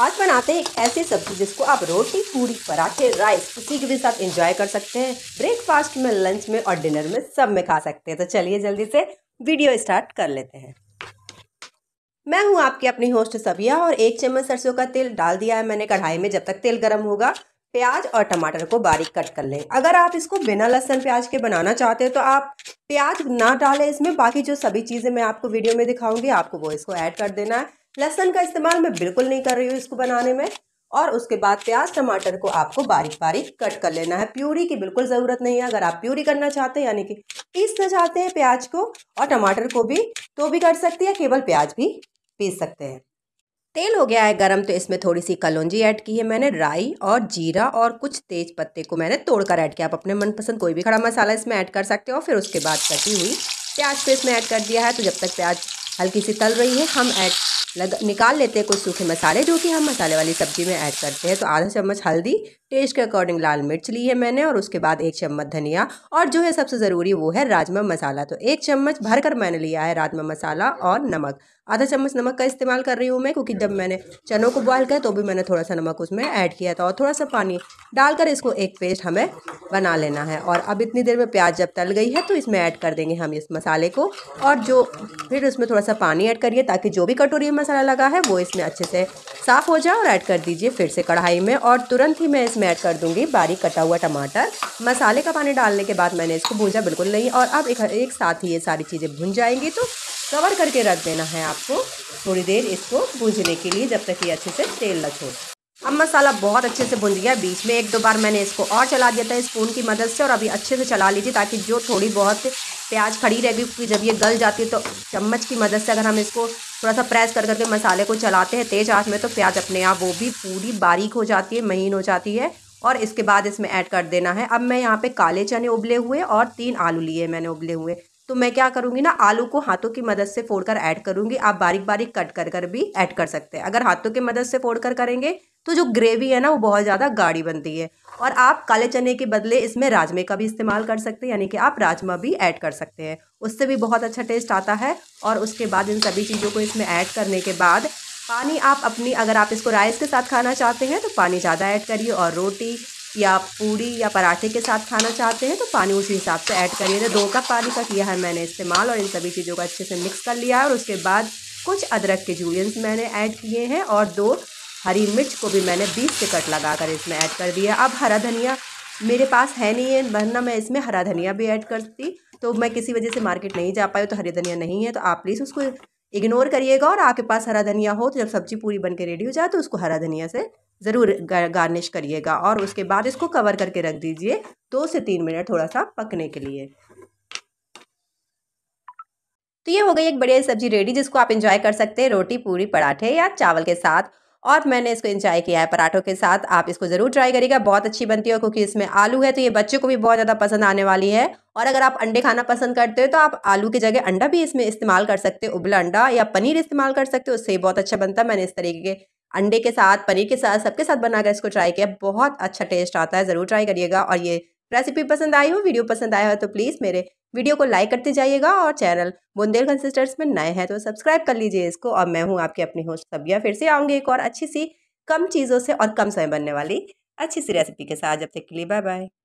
आज बनाते हैं एक ऐसी सब्जी जिसको आप रोटी पूरी पराठे राइस किसी के भी साथ एंजॉय कर सकते हैं ब्रेकफास्ट में लंच में और डिनर में सब में खा सकते हैं तो चलिए जल्दी से वीडियो स्टार्ट कर लेते हैं मैं हूं आपकी अपनी होस्ट सबिया और एक चम्मच सरसों का तेल डाल दिया है मैंने कढ़ाई में जब तक तेल गर्म होगा प्याज और टमाटर को बारीक कट कर लें अगर आप इसको बिना लहसन प्याज के बनाना चाहते हो तो आप प्याज ना डालें इसमें बाकी जो सभी चीज़ें मैं आपको वीडियो में दिखाऊंगी आपको वो इसको ऐड कर देना है लहसन का इस्तेमाल मैं बिल्कुल नहीं कर रही हूँ इसको बनाने में और उसके बाद प्याज टमाटर को आपको बारीक बारीक कट कर लेना है प्यूरी की बिल्कुल ज़रूरत नहीं है अगर आप प्यूरी करना चाहते हैं यानी कि पीसना चाहते हैं प्याज को और टमाटर को भी तो भी कर सकते हैं केवल प्याज भी पीस सकते हैं तेल हो गया है गरम तो इसमें थोड़ी सी कलौंजी ऐड की है मैंने राई और जीरा और कुछ तेज पत्ते को मैंने तोड़कर ऐड किया आप अपने मनपसंद कोई भी खड़ा मसाला इसमें ऐड कर सकते हो फिर उसके बाद कटी हुई प्याज को इसमें ऐड कर दिया है तो जब तक प्याज हल्की सी तल रही है हम ऐड लग निकाल लेते हैं कुछ सूखे मसाले जो कि हम मसाले वाली सब्जी में ऐड करते हैं तो आधा चम्मच हल्दी टेस्ट के अकॉर्डिंग लाल मिर्च ली है मैंने और उसके बाद एक चम्मच धनिया और जो है सबसे ज़रूरी वो है राजमा मसाला तो एक चम्मच भर कर मैंने लिया है राजमा मसाला और नमक आधा चम्मच नमक का इस्तेमाल कर रही हूँ मैं क्योंकि जब मैंने चनों को बॉयल किया तो भी मैंने थोड़ा सा नमक उसमें ऐड किया था और थोड़ा सा पानी डालकर इसको एक पेस्ट हमें बना लेना है और अब इतनी देर में प्याज जब तल गई है तो इसमें ऐड कर देंगे हम इस मसाले को और जो फिर उसमें थोड़ा सा पानी ऐड करिए ताकि जो भी कटोरी मसाला लगा है वो इसमें अच्छे से साफ़ हो जाए और ऐड कर दीजिए फिर से कढ़ाई में और तुरंत ही मैं इसमें ऐड कर दूंगी बारीक कटा हुआ टमाटर मसाले का पानी डालने के बाद मैंने इसको भूजा बिल्कुल नहीं और अब एक, एक साथ ही ये सारी चीज़ें भुन जाएंगी तो कवर करके रख देना है आपको थोड़ी देर इसको भूजने के लिए जब तक ये अच्छे से तेल न छोड़ अब मसाला बहुत अच्छे से भुन गया बीच में एक दो बार मैंने इसको और चला दिया था स्पून की मदद से और अभी अच्छे से चला लीजिए ताकि जो थोड़ी बहुत प्याज खड़ी रहेगी क्योंकि जब ये गल जाती है तो चम्मच की मदद से अगर हम इसको थोड़ा सा प्रेस कर करके मसाले को चलाते हैं तेज़ आँच में तो प्याज अपने आप वो भी पूरी बारीक हो जाती है महीन हो जाती है और इसके बाद इसमें ऐड कर देना है अब मैं यहाँ पे काले चने उबले हुए और तीन आलू लिए मैंने उबले हुए तो मैं क्या करूँगी ना आलू को हाथों की मदद से फोड़ कर ऐड करूँगी आप बारीक बारीक कट कर कर भी ऐड कर सकते हैं अगर हाथों की मदद से फोड़ कर करेंगे तो जो ग्रेवी है ना वो बहुत ज़्यादा गाढ़ी बनती है और आप काले चने के बदले इसमें राजमे का भी इस्तेमाल कर सकते हैं यानी कि आप राजमा भी ऐड कर सकते हैं उससे भी बहुत अच्छा टेस्ट आता है और उसके बाद इन सभी चीज़ों को इसमें ऐड करने के बाद पानी आप अपनी अगर आप इसको राइस के साथ खाना चाहते हैं तो पानी ज़्यादा ऐड करिए और रोटी या पूड़ी या पराठे के साथ खाना चाहते हैं तो पानी उसी हिसाब से ऐड करिए तो दो कप पानी का किया है मैंने इस्तेमाल और इन सभी चीज़ों को अच्छे से मिक्स कर लिया है और उसके बाद कुछ अदरक के जूलियंस मैंने ऐड किए हैं और दो हरी मिर्च को भी मैंने बीस से कट लगा कर इसमें ऐड कर दिया अब हरा धनिया मेरे पास है नहीं है वरना मैं इसमें हरा धनिया भी ऐड करती तो मैं किसी वजह से मार्केट नहीं जा पाई तो हरी धनिया नहीं है तो आप प्लीज़ उसको इग्नोर करिएगा और आपके पास हरा धनिया हो तो जब सब्जी पूरी बन के रेडी हो जाए तो उसको हरा धनिया से ज़रूर गार्निश करिएगा और उसके बाद इसको कवर करके रख दीजिए दो से तीन मिनट थोड़ा सा पकने के लिए तो ये हो गई एक बढ़िया सब्जी रेडी जिसको आप इंजॉय कर सकते हैं रोटी पूरी पराठे या चावल के साथ और मैंने इसको इंजॉय किया है पराठों के साथ आप इसको ज़रूर ट्राई करिएगा बहुत अच्छी बनती है क्योंकि इसमें आलू है तो ये बच्चों को भी बहुत ज़्यादा पसंद आने वाली है और अगर आप अंडे खाना पसंद करते हो तो आप आलू की जगह अंडा भी इसमें इस्तेमाल कर सकते हो उबला अंडा या पनीर इस्तेमाल कर सकते हो उससे ही बहुत अच्छा बनता है मैंने इस तरीके के अंडे के साथ पनीर के साथ सबके साथ बनाकर इसको ट्राई किया बहुत अच्छा टेस्ट आता है ज़रूर ट्राई करिएगा और ये रेसिपी पसंद आई हो वीडियो पसंद आया हो तो प्लीज़ मेरे वीडियो को लाइक करते जाइएगा और चैनल बुंदेलखंड सिस्टर्स में नए हैं तो सब्सक्राइब कर लीजिए इसको और मैं हूँ आपके अपनी होस्ट सब्जियाँ फिर से आऊँगी एक और अच्छी सी कम चीज़ों से और कम समय बनने वाली अच्छी सी रेसिपी के साथ जब तक के लिए बाय बाय